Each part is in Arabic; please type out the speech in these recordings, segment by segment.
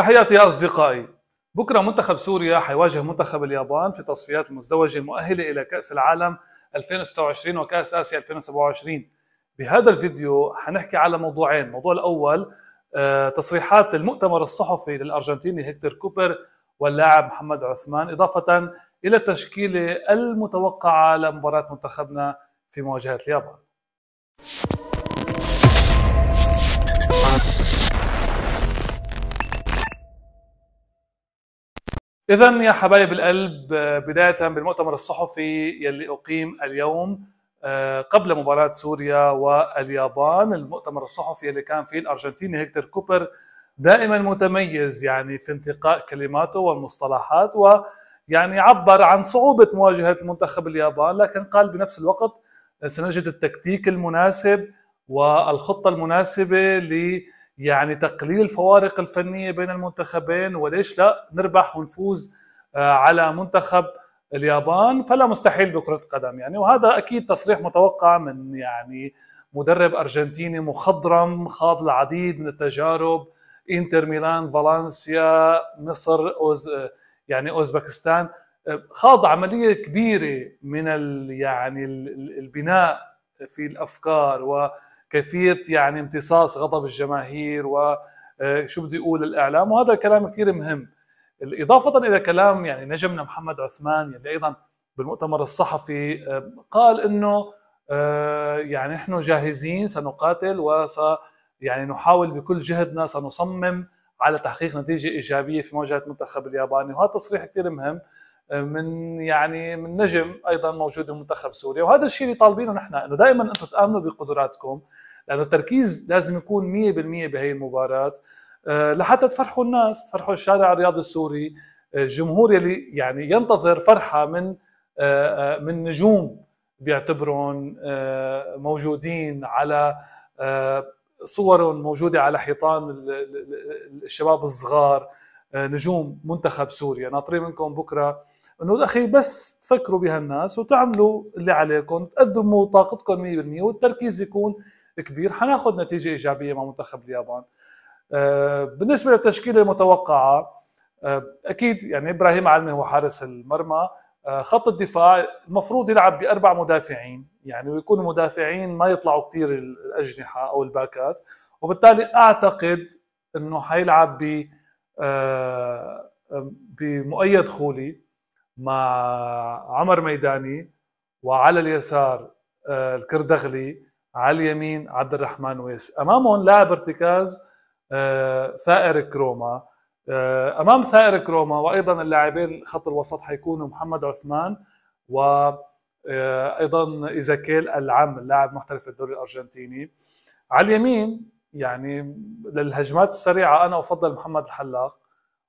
تحياتي يا أصدقائي بكرة منتخب سوريا حيواجه منتخب اليابان في تصفيات المزدوجة المؤهلة إلى كأس العالم 2026 وكأس آسيا 2027 بهذا الفيديو حنحكي على موضوعين الموضوع الأول آه، تصريحات المؤتمر الصحفي للأرجنتيني هكتور كوبر واللاعب محمد عثمان إضافة إلى التشكيلة المتوقعة لمباراة منتخبنا في مواجهة اليابان إذا يا حبايب القلب بداية بالمؤتمر الصحفي يلي أقيم اليوم آه، قبل مباراة سوريا واليابان المؤتمر الصحفي اللي كان فيه الأرجنتيني هيكتور كوبر دائما متميز يعني في انتقاء كلماته والمصطلحات ويعني عبر عن صعوبة مواجهة المنتخب اليابان لكن قال بنفس الوقت آه، سنجد التكتيك المناسب والخطة المناسبة ل يعني تقليل الفوارق الفنيه بين المنتخبين وليش لا نربح ونفوز آه، على منتخب اليابان فلا مستحيل بكره القدم يعني وهذا اكيد تصريح متوقع من يعني مدرب ارجنتيني مخضرم خاض العديد من التجارب انتر ميلان فالنسيا مصر أوز يعني اوزبكستان آه، خاض عمليه كبيره من ال يعني البناء في الافكار و كيفيه يعني امتصاص غضب الجماهير وشو آه، بده يقول الاعلام وهذا الكلام كثير مهم اضافه الى كلام يعني نجمنا محمد عثمان اللي ايضا بالمؤتمر الصحفي آه، قال انه آه، يعني نحن جاهزين سنقاتل وس يعني نحاول بكل جهدنا سنصمم على تحقيق نتيجه ايجابيه في مواجهه المنتخب الياباني وهذا تصريح كثير مهم من يعني من نجم ايضا موجود بمنتخب سوريا وهذا الشيء اللي طالبينه نحن انه دائما انتم تامنوا بقدراتكم لانه التركيز لازم يكون 100% بهي المباراه آه، لحتى تفرحوا الناس تفرحوا الشارع الرياضي السوري آه، الجمهور يلي يعني ينتظر فرحه من آه، من نجوم بيعتبرهم موجودين على صور موجوده على حيطان الشباب الصغار آه، نجوم منتخب سوريا ناطرين منكم بكره انه اخي بس تفكروا بهالناس وتعملوا اللي عليكم تقدموا طاقتكم 100% والتركيز يكون كبير حناخذ نتيجه ايجابيه مع منتخب اليابان آه، بالنسبه للتشكيله المتوقعه آه، اكيد يعني ابراهيم علمي هو حارس المرمى خط الدفاع المفروض يلعب باربع مدافعين يعني ويكونوا المدافعين ما يطلعوا كثير الاجنحه او الباكات وبالتالي اعتقد انه حيلعب ب آه، آه، بمؤيد خولي مع عمر ميداني وعلى اليسار آه، الكردغلي على اليمين عبد الرحمن ويس امامهم لاعب ارتكاز ثائر كروما امام ثائر كروما وايضا اللاعبين خط الوسط حيكونوا محمد عثمان و ايضا ايزاكيل العم اللاعب محترف الدوري الارجنتيني على اليمين يعني للهجمات السريعه انا افضل محمد الحلاق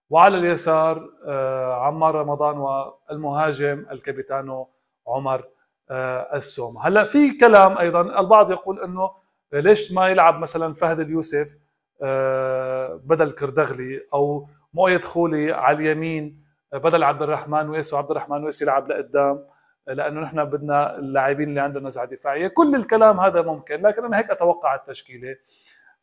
وعلى اليسار آه، عمار رمضان والمهاجم الكابيتانو عمر آه، السوم هلا في كلام ايضا البعض يقول انه ليش ما يلعب مثلا فهد اليوسف آه، بدل كردغلي او مؤيد خولي على اليمين بدل عبد الرحمن ويس وعبد الرحمن ويس يلعب لقدام لانه نحن بدنا اللاعبين اللي عندهم نزعه دفاعيه كل الكلام هذا ممكن لكن انا هيك اتوقع التشكيله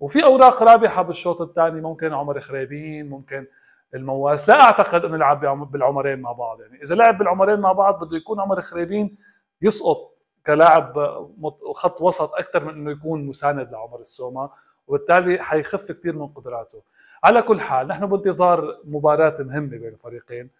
وفي اوراق رابحه بالشوط الثاني ممكن عمر خريبين ممكن المواس لا اعتقد انه لعب بالعمرين مع بعض يعني اذا لعب بالعمرين مع بعض بده يكون عمر خريبين يسقط كلاعب خط وسط اكثر من انه يكون مساند لعمر السوما وبالتالي حيخف كثير من قدراته على كل حال نحن بانتظار مباراه مهمه بين الفريقين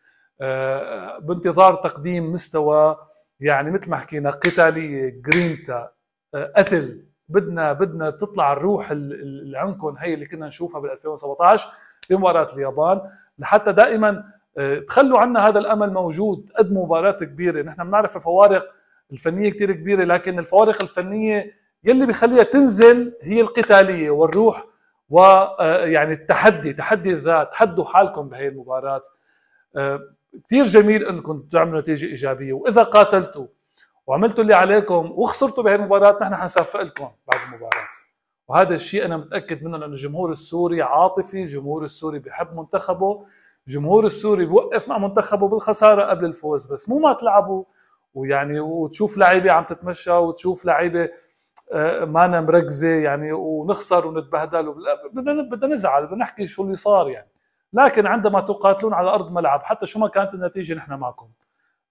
آه، بانتظار تقديم مستوى يعني مثل ما حكينا قتاليه جرينتا آه، قتل بدنا بدنا تطلع الروح اللي عندكم هي اللي كنا نشوفها بال 2017 بمباراه اليابان لحتى دائما آه، تخلوا عنا هذا الامل موجود قد مباراه كبيره نحن بنعرف الفوارق الفنيه كثير كبيره لكن الفوارق الفنيه يلي بخليها تنزل هي القتاليه والروح ويعني آه، التحدي تحدي الذات تحدوا حالكم بهي المباراه آه، كثير جميل انكم تعملوا نتيجه ايجابيه واذا قاتلتوا وعملتوا اللي عليكم وخسرتوا بهي المباراه نحن حنصفق لكم بعد المباراه وهذا الشيء انا متاكد منه لانه الجمهور السوري عاطفي، الجمهور السوري بحب منتخبه، الجمهور السوري بوقف مع منتخبه بالخساره قبل الفوز، بس مو ما تلعبوا ويعني وتشوف لعيبه عم تتمشى وتشوف لعيبه آه، مانا مركزه يعني ونخسر ونتبهدل بدنا بدنا نزعل بدنا نحكي شو اللي صار يعني لكن عندما تقاتلون على ارض ملعب حتى شو ما كانت النتيجه نحن معكم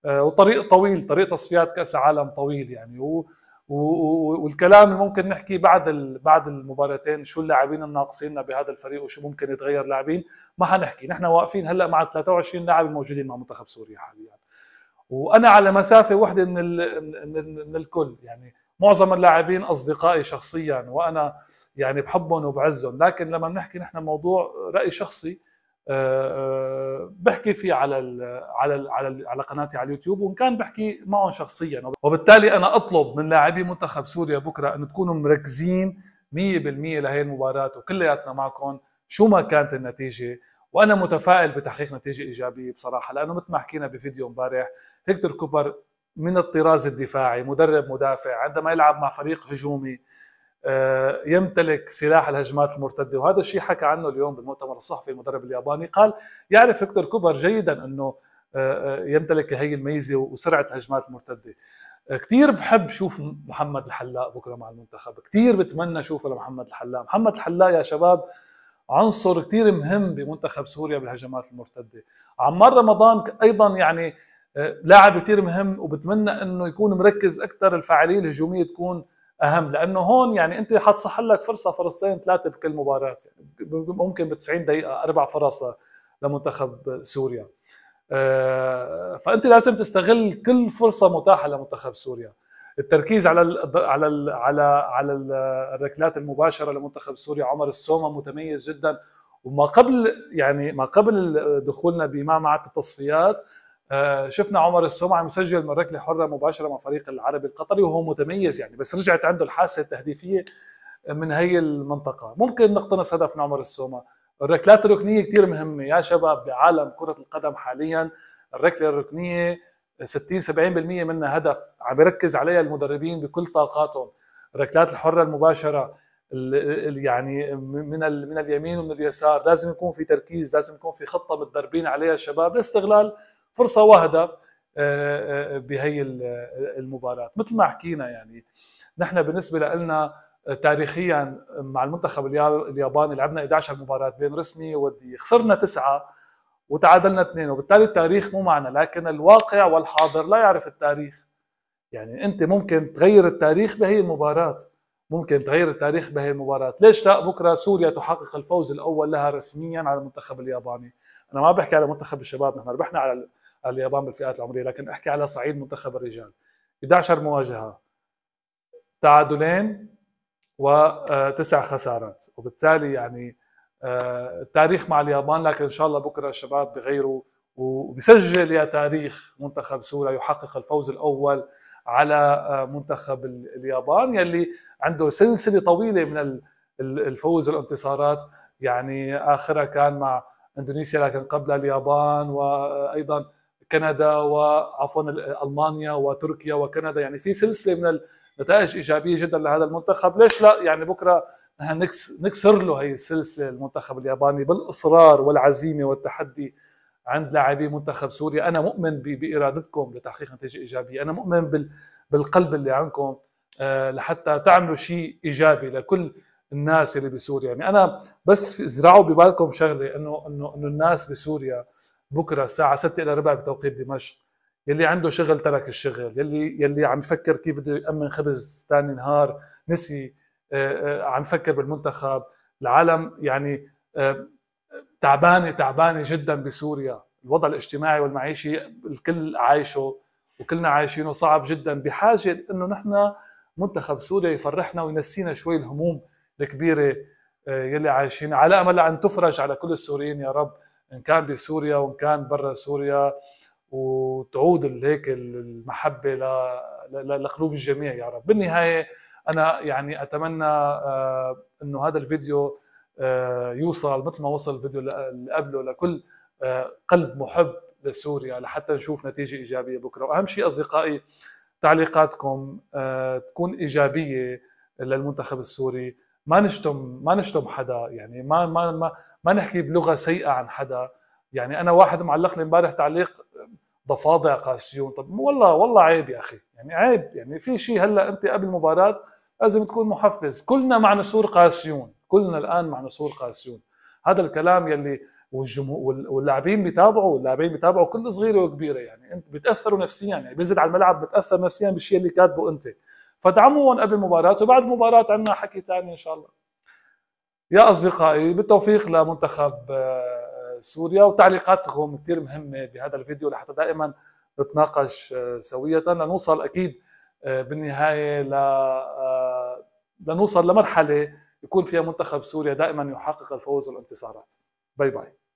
آه، وطريق طويل طريق تصفيات كاس العالم طويل يعني و والكلام اللي ممكن نحكي بعد بعد المباراتين شو اللاعبين الناقصين بهذا الفريق وشو ممكن يتغير لاعبين ما حنحكي نحن واقفين هلا مع 23 لاعب الموجودين مع منتخب سوريا حاليا وانا على مسافه وحده من الـ من الكل يعني معظم اللاعبين اصدقائي شخصيا وانا يعني بحبهم وبعزهم لكن لما بنحكي نحن موضوع راي شخصي آه، آه، بحكي فيه على الـ على ال على ال على قناتي على اليوتيوب وان كان بحكي معهم شخصيا وبالتالي انا اطلب من لاعبي منتخب سوريا بكره انه تكونوا مركزين 100% لهي المباراه وكلياتنا معكم شو ما كانت النتيجه وانا متفائل بتحقيق نتيجه ايجابيه بصراحه لانه مثل ما حكينا بفيديو امبارح هيكتور كوبر من الطراز الدفاعي مدرب مدافع عندما يلعب مع فريق هجومي آه، يمتلك سلاح الهجمات المرتده وهذا الشيء حكى عنه اليوم بالمؤتمر الصحفي المدرب الياباني قال يعرف هكتور كوبر جيدا انه آه، آه، يمتلك هي الميزه وسرعه هجمات المرتده كثير بحب شوف محمد الحلاق بكره مع المنتخب كثير بتمنى شوفه لمحمد الحلاق محمد الحلاق يا شباب عنصر كثير مهم بمنتخب سوريا بالهجمات المرتده عمار رمضان ايضا يعني لاعب كثير مهم وبتمنى انه يكون مركز اكثر الفعاليه الهجوميه تكون اهم لانه هون يعني انت حتصح لك فرصه فرصتين ثلاثه بكل مباراه يعني ممكن ب 90 دقيقه اربع فرص لمنتخب سوريا آه، فانت لازم تستغل كل فرصه متاحه لمنتخب سوريا التركيز على الـ على الـ على على الركلات المباشره لمنتخب سوريا عمر السومه متميز جدا وما قبل يعني ما قبل دخولنا مع التصفيات آه، شفنا عمر السمعة مسجل من ركله حره مباشره مع فريق العربي القطري وهو متميز يعني بس رجعت عنده الحاسه التهديفيه من هي المنطقه ممكن نقتنص هدف من عمر السومه الركلات الركنيه كثير مهمه يا شباب بعالم كره القدم حاليا الركله الركنيه 60 70% منها هدف عم يركز عليها المدربين بكل طاقاتهم الركلات الحره المباشره يعني من من اليمين ومن اليسار لازم يكون في تركيز لازم يكون في خطه متدربين عليها الشباب لاستغلال فرصه وهدف آه، آه، بهي آه، المباراه مثل ما حكينا يعني نحن بالنسبه لنا تاريخيا مع المنتخب الياباني لعبنا 11 مباراه بين رسمي ووديه خسرنا تسعه وتعادلنا اثنين وبالتالي التاريخ مو معنا لكن الواقع والحاضر لا يعرف التاريخ يعني انت ممكن تغير التاريخ بهي المباراه ممكن تغير التاريخ بهي المباراة ليش لا بكرة سوريا تحقق الفوز الأول لها رسميا على المنتخب الياباني أنا ما بحكي على منتخب الشباب نحن ربحنا على اليابان بالفئات العمريه لكن احكي على صعيد منتخب الرجال 11 مواجهه تعادلين وتسع آه، خسارات وبالتالي يعني آه، التاريخ مع اليابان لكن ان شاء الله بكره الشباب بغيروا وبسجل يا تاريخ منتخب سوريا يحقق الفوز الاول على آه، منتخب اليابان يلي عنده سلسله طويله من الفوز والانتصارات يعني اخرها كان مع اندونيسيا لكن قبلها اليابان وايضا كندا وعفوا المانيا وتركيا وكندا يعني في سلسله من النتائج ايجابيه جدا لهذا المنتخب ليش لا يعني بكره نحن نكسر له هي السلسله المنتخب الياباني بالاصرار والعزيمه والتحدي عند لاعبي منتخب سوريا انا مؤمن بارادتكم لتحقيق نتيجه ايجابيه انا مؤمن بالقلب اللي عندكم آه، لحتى تعملوا شيء ايجابي لكل الناس اللي بسوريا يعني انا بس ازرعوا ببالكم شغله انه انه انه الناس بسوريا بكره الساعه 6 الا ربع بتوقيت دمشق يلي عنده شغل ترك الشغل يلي يلي عم يفكر كيف بده يامن خبز ثاني نهار نسي آه، آه، عم يفكر بالمنتخب العالم يعني آه، تعبانه تعبانه جدا بسوريا الوضع الاجتماعي والمعيشي الكل عايشه وكلنا عايشينه صعب جدا بحاجه انه نحن منتخب سوريا يفرحنا وينسينا شوي الهموم الكبيره يلي عايشين على امل ان تفرج على كل السوريين يا رب ان كان بسوريا وان كان برا سوريا وتعود هيك المحبه لقلوب الجميع يا رب بالنهايه انا يعني اتمنى آه، انه هذا الفيديو آه، يوصل مثل ما وصل الفيديو اللي قبله لكل آه، قلب محب لسوريا لحتى نشوف نتيجه ايجابيه بكره واهم شيء اصدقائي تعليقاتكم تكون ايجابيه للمنتخب السوري ما نشتم ما نشتم حدا يعني ما ما ما, ما نحكي بلغه سيئه عن حدا يعني انا واحد معلق لي امبارح تعليق ضفادع قاسيون طب والله والله عيب يا اخي يعني عيب يعني في شيء هلا انت قبل المباراه لازم تكون محفز كلنا مع نسور قاسيون كلنا الان مع نسور قاسيون هذا الكلام يلي والجمهور واللاعبين بيتابعوا اللاعبين بيتابعوا كل صغيره وكبيره يعني انت بتاثروا نفسيا يعني بينزل على الملعب بتاثر نفسيا بالشيء اللي كاتبه انت فادعموهم قبل المباراة وبعد المباراة عندنا حكي ثاني إن شاء الله يا أصدقائي بالتوفيق لمنتخب آه، سوريا وتعليقاتكم كثير مهمة بهذا الفيديو لحتى دائما نتناقش آه، سوية لنوصل أكيد آه، بالنهاية ل... لنوصل لمرحلة يكون فيها منتخب سوريا دائما يحقق الفوز والانتصارات باي باي